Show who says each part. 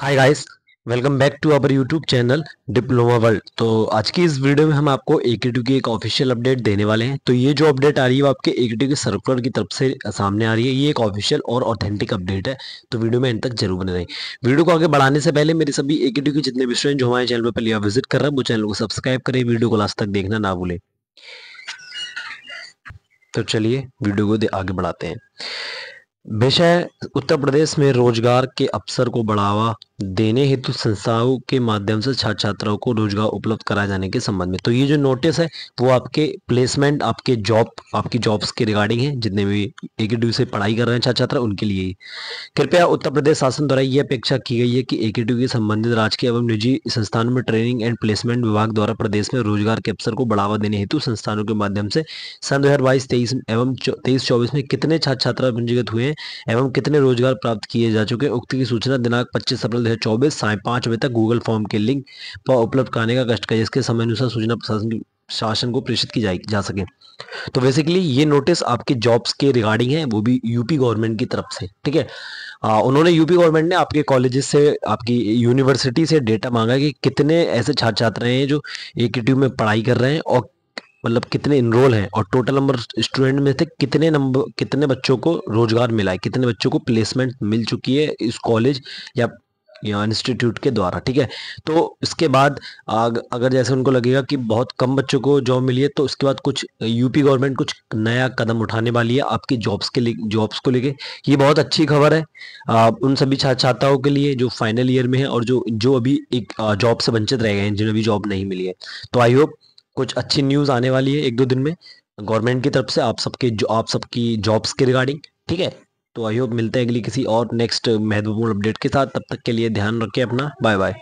Speaker 1: hi guys welcome back to our YouTube channel Diploma World तो आज की इस वीडियो में हम आपको ए के टू की एक ऑफिशियल अपडेट देने वाले हैं तो ये जो अपडेट आ रही है वो आपके ए के टू के सर्कुलर की तरफ से सामने आ रही है ये एक ऑफिशियल और ऑथेंटिक अपडेट है तो वीडियो में एंड तक जरूर बने रहें वीडियो को आगे बढ़ाने से पहले मेरे सभी ए के टू के जितने भी स्टूडेंट जो हमारे चैनल पर पहले विजिट कर रहे हैं वो चैनल को सब्सक्राइब करें वीडियो को लास्ट तक देखना ना भूलें तो चलिए वीडियो को आगे बढ़ाते हैं विषय उत्तर प्रदेश में रोजगार के अवसर को बढ़ावा देने हेतु संस्थाओं के माध्यम से छात्र छात्राओं को रोजगार उपलब्ध कराए जाने के संबंध में तो ये जो नोटिस है वो आपके प्लेसमेंट आपके जॉब आपकी जॉब्स के रिगार्डिंग है जितने भी ए से पढ़ाई कर रहे हैं छात्र छात्रा उनके लिए कृपया उत्तर प्रदेश शासन द्वारा ये अपेक्षा की गई है कि ए के संबंधित राजकीय एवं निजी संस्थानों में ट्रेनिंग एंड प्लेसमेंट विभाग द्वारा प्रदेश में रोजगार के अवसर को बढ़ावा देने हेतु संस्थानों के माध्यम से सन दो हजार बाईस तेईस एवं तेईस चौबीस में कितने छात्र छात्रा पंजीकृत हुए हैं एवं कितने रोजगार प्राप्त किए जा चुके उक्त की सूचना दिनांक पच्चीस अप्रैल 2024 साय पाँच बजे तक गूगल फॉर्म के लिंक पर उपलब्ध कराने का कष्ट करें जिसके समय अनुसार सूचना प्रशासन शासन को प्रेषित की जाए जा सके तो बेसिकली ये नोटिस आपके जॉब्स के रिगार्डिंग है वो भी यूपी गवर्नमेंट की तरफ से ठीक है उन्होंने यूपी गवर्नमेंट ने आपके कॉलेज से आपकी यूनिवर्सिटी से डेटा मांगा कि कितने ऐसे छात्र छात्र हैं जो ए में पढ़ाई कर रहे हैं और मतलब कितने इनरोल हैं और टोटल नंबर स्टूडेंट में से कितने नंबर कितने बच्चों को रोजगार मिला है कितने बच्चों को प्लेसमेंट मिल चुकी है इस कॉलेज या या इंस्टीट्यूट के द्वारा ठीक है तो इसके बाद आग, अगर जैसे उनको लगेगा कि बहुत कम बच्चों को जॉब मिली है तो उसके बाद कुछ यूपी गवर्नमेंट कुछ नया कदम उठाने वाली है आपकी जॉब्स के लिए जॉब्स को लेके ये बहुत अच्छी खबर है आ, उन सभी छात्र छात्राओं के लिए जो फाइनल ईयर में है और जो जो अभी एक जॉब से वंचित रह गए हैं जिन्हें अभी जॉब नहीं मिली है तो आई होप कुछ अच्छी न्यूज़ आने वाली है एक दो दिन में गवर्नमेंट की तरफ से आप सबके आप सबकी जॉब्स के रिगार्डिंग ठीक है तो आई होप मिलते हैं अगली किसी और नेक्स्ट महत्वपूर्ण अपडेट के साथ तब तक के लिए ध्यान रखें अपना बाय बाय